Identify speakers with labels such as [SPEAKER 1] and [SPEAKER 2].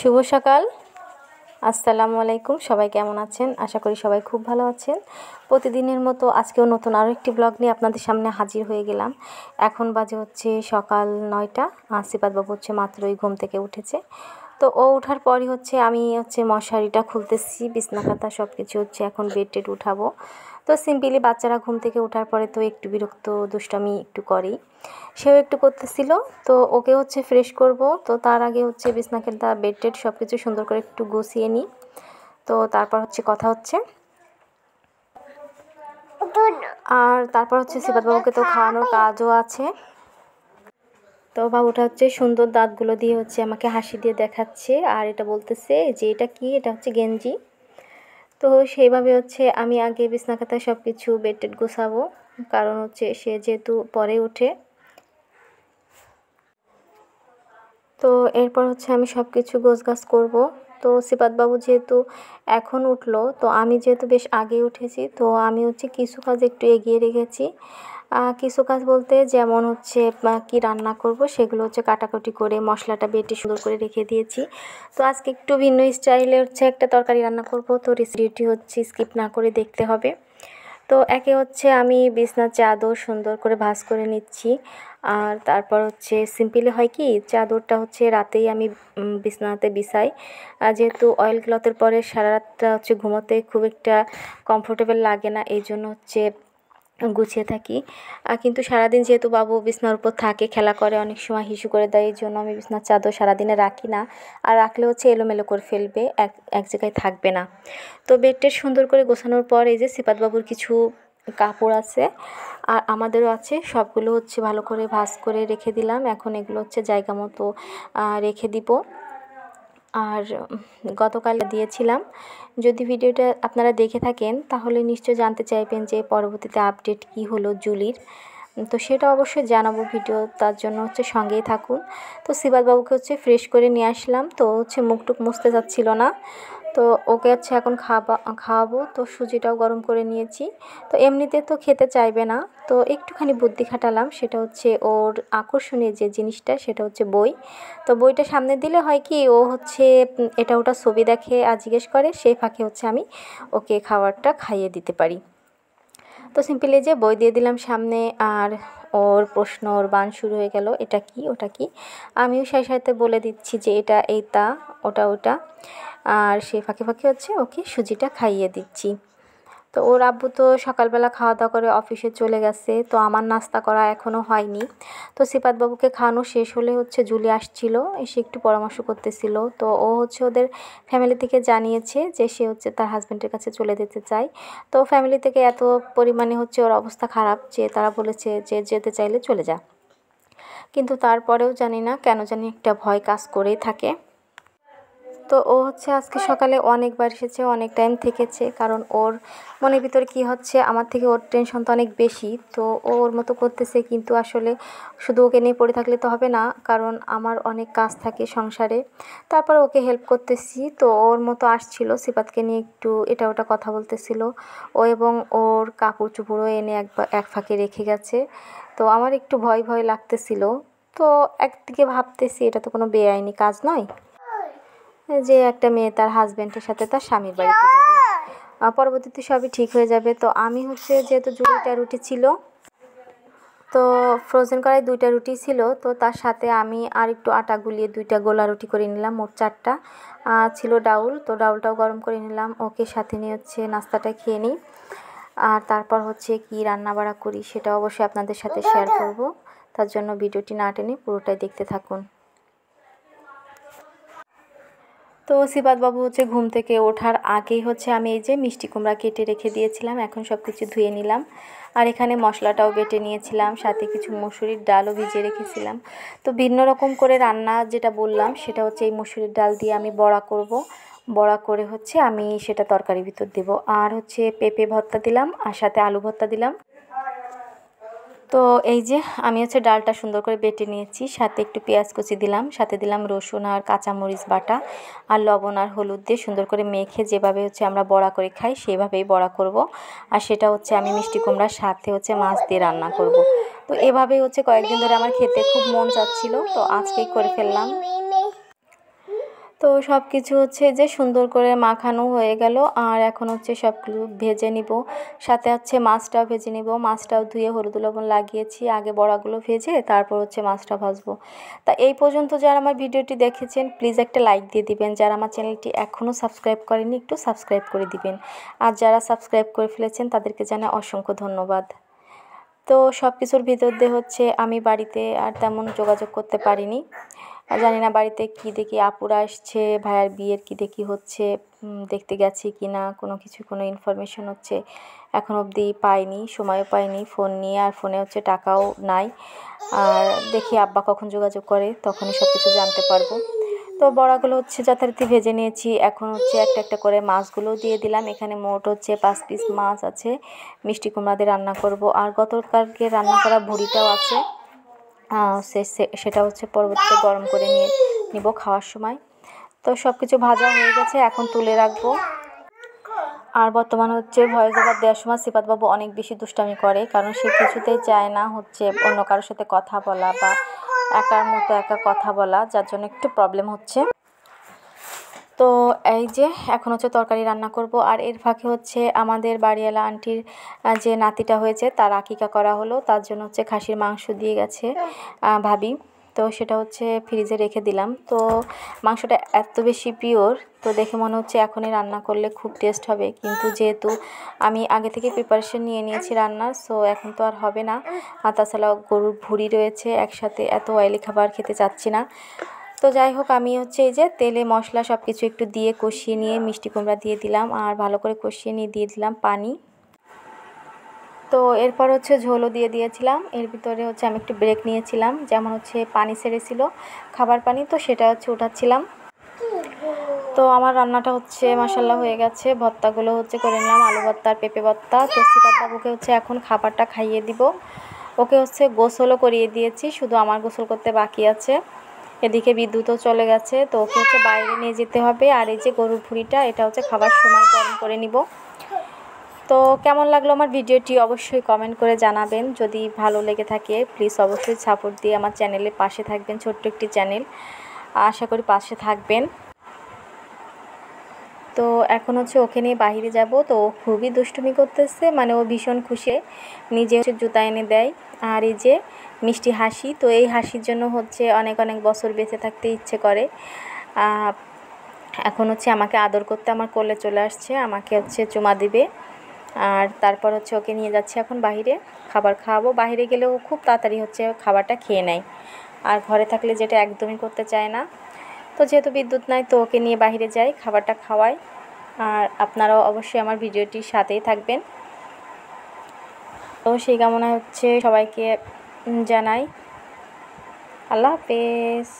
[SPEAKER 1] শুভ সকাল আসসালামু আলাইকুম সবাই কেমন আছেন আশা করি সবাই খুব ভালো আছেন প্রতিদিনের মতো আজকেও নতুন আরও একটি ব্লগ নিয়ে আপনাদের সামনে হাজির হয়ে গেলাম এখন বাজে হচ্ছে সকাল নয়টা আসিপাত বাবু হচ্ছে মাত্রই ঘুম থেকে উঠেছে তো ও ওঠার পরই হচ্ছে আমি হচ্ছে মশারিটা খুলতেছি বিছনাকাতা সব কিছু হচ্ছে এখন বেড টেড উঠাবো তো সিম্পলি বাচ্চারা ঘুম থেকে ওঠার পরে তো একটু বিরক্ত দুষ্টামি একটু করেই সেও একটু করতেছিল তো ওকে হচ্ছে ফ্রেশ করব তো তার আগে হচ্ছে বিছনাকের দা বেড টেড সব কিছু সুন্দর করে একটু গুছিয়ে নিই তো তারপর হচ্ছে কথা হচ্ছে আর তারপর হচ্ছে বাবুকে তো খাওয়ানোর কাজও আছে তো বাবুটা হচ্ছে সুন্দর দাঁতগুলো দিয়ে হচ্ছে আমাকে হাসি দিয়ে দেখাচ্ছে আর এটা বলতেছে যে এটা কি এটা হচ্ছে গেঞ্জি তো সেইভাবে হচ্ছে আমি আগে বিছনা খাতায় সব কিছু বেডটেড গোছাবো কারণ হচ্ছে সে যেহেতু পরে উঠে তো এরপর হচ্ছে আমি সব কিছু গোছগাছ করবো তো সিপাতবাবু যেহেতু এখন উঠলো তো আমি যেহেতু বেশ আগে উঠেছি তো আমি হচ্ছে কিছু কাজ একটু এগিয়ে রেখেছি কিছু কাজ বলতে যেমন হচ্ছে কি রান্না করব সেগুলো হচ্ছে কাটাকুটি করে মশলাটা বেটে সুন্দর করে রেখে দিয়েছি তো আজকে একটু ভিন্ন স্টাইলে হচ্ছে একটা তরকারি রান্না করব তো রেসিপিটি হচ্ছে স্কিপ না করে দেখতে হবে তো একে হচ্ছে আমি বিছনার চাদর সুন্দর করে ভাজ করে নিচ্ছি আর তারপর হচ্ছে সিম্পলি হয় কি চাদরটা হচ্ছে রাতেই আমি বিছনাতে বিছাই যেহেতু অয়েল ক্লথের পরে সারা রাতটা হচ্ছে ঘুমোতে খুব একটা কমফোর্টেবল লাগে না এই জন্য হচ্ছে গুছিয়ে থাকি কিন্তু সারাদিন যেহেতু বাবু বিছনার উপর থাকে খেলা করে অনেক সময় হিসু করে দেয় এই জন্য আমি বিছনার চাদর সারাদিনে রাখি না আর রাখলে হচ্ছে এলোমেলো করে ফেলবে এক এক জায়গায় থাকবে না তো বেডটা সুন্দর করে গোছানোর পর এই যে সিপাত বাবুর কিছু কাপড় আছে আর আমাদেরও আছে সবগুলো হচ্ছে ভালো করে ভাজ করে রেখে দিলাম এখন এগুলো হচ্ছে জায়গা মতো রেখে দিব আর গতকাল দিয়েছিলাম যদি ভিডিওটা আপনারা দেখে থাকেন তাহলে নিশ্চয় জানতে চাইবেন যে পরবর্তীতে আপডেট কি হলো জুলির তো সেটা অবশ্যই জানাবো ভিডিও তার জন্য হচ্ছে সঙ্গেই থাকুন তো সিবাদবাবুকে হচ্ছে ফ্রেশ করে নিয়ে আসলাম তো হচ্ছে মুখটুক মুছতে যাচ্ছিল না তো ওকে হচ্ছে এখন খাওয়া খাওয়াবো তো সুজিটাও গরম করে নিয়েছি তো এমনিতে তো খেতে চাইবে না তো একটুখানি বুদ্ধি খাটালাম সেটা হচ্ছে ওর আকর্ষণীয় যে জিনিসটা সেটা হচ্ছে বই তো বইটা সামনে দিলে হয় কি ও হচ্ছে এটা ওটা ছবি দেখে আর জিজ্ঞেস করে সেই ফাঁকে হচ্ছে আমি ওকে খাবারটা খাইয়ে দিতে পারি তো সিম্পলি যে বই দিয়ে দিলাম সামনে আর ওর প্রশ্ন ওর বান শুরু হয়ে গেল এটা কি ওটা কি আমিও সাথে সাথে বলে দিচ্ছি যে এটা এইটা ওটা ওটা আর সে ফাঁকে ফাঁকে হচ্ছে ওকে সুজিটা খাইয়ে দিচ্ছি তো ওর আব্বু তো সকালবেলা খাওয়া দাওয়া করে অফিসে চলে গেছে তো আমার নাস্তা করা এখনও হয়নি তো সিপাতবাবুকে খাওয়ানো শেষ হলে হচ্ছে জুলি আসছিল এসে একটু পরামর্শ করতেছিল তো ও হচ্ছে ওদের ফ্যামিলি থেকে জানিয়েছে যে সে হচ্ছে তার হাজব্যান্ডের কাছে চলে যেতে চায় তো ফ্যামিলি থেকে এত পরিমাণে হচ্ছে ওর অবস্থা খারাপ যে তারা বলেছে যে যেতে চাইলে চলে যা কিন্তু তারপরেও জানি না কেন জানি একটা ভয় কাজ করেই থাকে তো ও হচ্ছে আজকে সকালে অনেকবার এসেছে অনেক টাইম থেকেছে কারণ ওর মনের ভিতরে কি হচ্ছে আমার থেকে ওর টেনশন তো অনেক বেশি তো ওর মতো করতেছে কিন্তু আসলে শুধু ওকে নিয়ে পড়ে থাকলে তো হবে না কারণ আমার অনেক কাজ থাকে সংসারে তারপর ওকে হেল্প করতেছি তো ওর মতো আসছিল সিপাতকে নিয়ে একটু এটা ওটা কথা বলতেছিল ও এবং ওর কাপড় চুপড়ও এনে এক এক ফাঁকে রেখে গেছে তো আমার একটু ভয় ভয় লাগতেছিল তো একদিকে ভাবতেছি এটা তো কোনো বেআইনি কাজ নয় যে একটা মেয়ে তার হাজব্যান্ডের সাথে তার স্বামীর বাড়িতে পরবর্তীতে সবই ঠিক হয়ে যাবে তো আমি হচ্ছে যেহেতু জুড়িটা রুটি ছিল তো ফ্রোজেন করায় দুইটা রুটি ছিল তো তার সাথে আমি আর একটু আটা গুলিয়ে দুইটা গোলা রুটি করে নিলাম মোট চারটা ছিল ডাউল তো ডাউলটাও গরম করে নিলাম ওকে সাথে নিয়ে হচ্ছে নাস্তাটা খেয়ে নিই আর তারপর হচ্ছে কি রান্না বাড়া করি সেটা অবশ্যই আপনাদের সাথে শেয়ার করব তার জন্য ভিডিওটি না টেনে পুরোটাই দেখতে থাকুন তো বাবু হচ্ছে ঘুম থেকে ওঠার আগেই হচ্ছে আমি এই যে মিষ্টি কুমড়া কেটে রেখে দিয়েছিলাম এখন সব কিছু ধুয়ে নিলাম আর এখানে মশলাটাও বেটে নিয়েছিলাম সাথে কিছু মসুরির ডালও ভিজিয়ে রেখেছিলাম তো ভিন্ন রকম করে রান্না যেটা বললাম সেটা হচ্ছে এই মসুরির ডাল দিয়ে আমি বড়া করব বড়া করে হচ্ছে আমি সেটা তরকারির ভিতর দেব আর হচ্ছে পেঁপে ভর্তা দিলাম আর সাথে আলু ভর্তা দিলাম তো এই যে আমি হচ্ছে ডালটা সুন্দর করে বেটে নিয়েছি সাথে একটু পেঁয়াজ কুচি দিলাম সাথে দিলাম রসুন আর কাঁচামরিচ বাটা আর লবণ আর হলুদ দিয়ে সুন্দর করে মেখে যেভাবে হচ্ছে আমরা বড়া করে খাই সেভাবেই বড়া করব আর সেটা হচ্ছে আমি মিষ্টি কুমড়ার সাথে হচ্ছে মাছ দিয়ে রান্না করব তো এভাবেই হচ্ছে কয়েকদিন ধরে আমার খেতে খুব মন চাচ্ছিল তো আজকেই করে ফেললাম তো সব কিছু হচ্ছে যে সুন্দর করে মাখানো হয়ে গেল আর এখন হচ্ছে সব ভেজে নিব সাথে হচ্ছে মাছটাও ভেজে নিব মাছটাও ধুয়ে হলুদ লবণ লাগিয়েছি আগে বড়াগুলো ভেজে তারপর হচ্ছে মাছটা ভাজবো তা এই পর্যন্ত যারা আমার ভিডিওটি দেখেছেন প্লিজ একটা লাইক দিয়ে দিবেন যারা আমার চ্যানেলটি এখনও সাবস্ক্রাইব করেনি একটু সাবস্ক্রাইব করে দিবেন আর যারা সাবস্ক্রাইব করে ফেলেছেন তাদেরকে জানা অসংখ্য ধন্যবাদ তো সব কিছুর ভিতর দিয়ে হচ্ছে আমি বাড়িতে আর তেমন যোগাযোগ করতে পারিনি জানি না বাড়িতে কী দেখি আপুরা আসছে ভাইয়ার বিয়ের কী দেখি হচ্ছে দেখতে গেছি কি না কোনো কিছু কোনো ইনফরমেশন হচ্ছে এখন অবধি পাইনি সময়ও পাইনি ফোন নিয়ে আর ফোনে হচ্ছে টাকাও নাই আর দেখি আব্বা কখন যোগাযোগ করে তখনই সব কিছু জানতে পারবো তো বড়াগুলো হচ্ছে যথারীতি ভেজে নিয়েছি এখন হচ্ছে একটা একটা করে মাছগুলো দিয়ে দিলাম এখানে মোট হচ্ছে পাঁচ পিস মাছ আছে মিষ্টি কুমড়া দিয়ে রান্না করব আর গতকালকে রান্না করা ভুড়িটাও আছে সেটা হচ্ছে পরবর্তীতে গরম করে নিয়ে নিব খাওয়ার সময় তো সব কিছু ভাজা হয়ে গেছে এখন তুলে রাখবো আর বর্তমান হচ্ছে ভয়েস ওভার দেওয়ার সময় সিপাত বাবু অনেক বেশি দুষ্টামি করে কারণ সে কিছুতেই চায় না হচ্ছে অন্য কারোর সাথে কথা বলা বা একার মতো একা কথা বলা যার জন্য একটু প্রবলেম হচ্ছে তো এই যে এখন হচ্ছে তরকারি রান্না করব আর এর ফাঁকে হচ্ছে আমাদের বাড়িওয়ালা আন্টির যে নাতিটা হয়েছে তার আকিকা করা হলো তার জন্য হচ্ছে খাসির মাংস দিয়ে গেছে হ্যাঁ। ভাবি তো সেটা হচ্ছে ফ্রিজে রেখে দিলাম তো মাংসটা এত বেশি পিওর তো দেখে মনে হচ্ছে এখনই রান্না করলে খুব টেস্ট হবে কিন্তু যেহেতু আমি আগে থেকে প্রিপারেশন নিয়ে নিয়েছি রান্নার সো এখন তো আর হবে না আর তাছাড়া গরুর ভুড়ি রয়েছে একসাথে এত অয়েলি খাবার খেতে চাচ্ছি না তো যাই হোক আমি হচ্ছে এই যে তেলে মশলা সব কিছু একটু দিয়ে কষিয়ে নিয়ে মিষ্টি কুমড়া দিয়ে দিলাম আর ভালো করে কষিয়ে নিয়ে দিয়ে দিলাম পানি তো এরপর হচ্ছে ঝোলও দিয়ে দিয়েছিলাম এর ভিতরে হচ্ছে আমি একটু ব্রেক নিয়েছিলাম যেমন হচ্ছে পানি সেরেছিল খাবার পানি তো সেটা হচ্ছে উঠাচ্ছিলাম তো আমার রান্নাটা হচ্ছে মশাল্লা হয়ে গেছে ভত্তাগুলো হচ্ছে করে নিলাম আলু ভত্তা পেঁপে ভত্তা তো সিপাতাবুকে হচ্ছে এখন খাবারটা খাইয়ে দিব ওকে হচ্ছে গোসলও করিয়ে দিয়েছি শুধু আমার গোসল করতে বাকি আছে এদিকে বিদ্যুৎও চলে গেছে তো ওকে হচ্ছে বাইরে নিয়ে যেতে হবে আর এই যে গরুর ভুঁড়িটা এটা হচ্ছে খাবার সময় গরম করে নিব তো কেমন লাগলো আমার ভিডিওটি অবশ্যই কমেন্ট করে জানাবেন যদি ভালো লেগে থাকে প্লিজ অবশ্যই সাপোর্ট দিয়ে আমার চ্যানেলে পাশে থাকবেন ছোট্ট একটি চ্যানেল আশা করি পাশে থাকবেন তো এখন হচ্ছে ওকে নিয়ে বাহিরে যাব তো খুবই দুষ্টুমি করতেছে মানে ও ভীষণ খুশি নিজে হচ্ছে জুতা এনে দেয় আর এই যে মিষ্টি হাসি তো এই হাসির জন্য হচ্ছে অনেক অনেক বছর বেঁচে থাকতে ইচ্ছে করে এখন হচ্ছে আমাকে আদর করতে আমার কোলে চলে আসছে আমাকে হচ্ছে চুমা দিবে আর তারপর হচ্ছে ওকে নিয়ে যাচ্ছে এখন বাহিরে খাবার খাওয়াবো বাহিরে গেলে ও খুব তাড়াতাড়ি হচ্ছে খাবারটা খেয়ে নেয় আর ঘরে থাকলে যেটা একদমই করতে চায় না তো যেহেতু বিদ্যুৎ নাই তো ওকে নিয়ে বাহিরে যাই খাবারটা খাওয়াই আর আপনারাও অবশ্যই আমার ভিডিওটির সাথেই থাকবেন তো সেই কামনা হচ্ছে সবাইকে জানাই আল্লাহ হাফেজ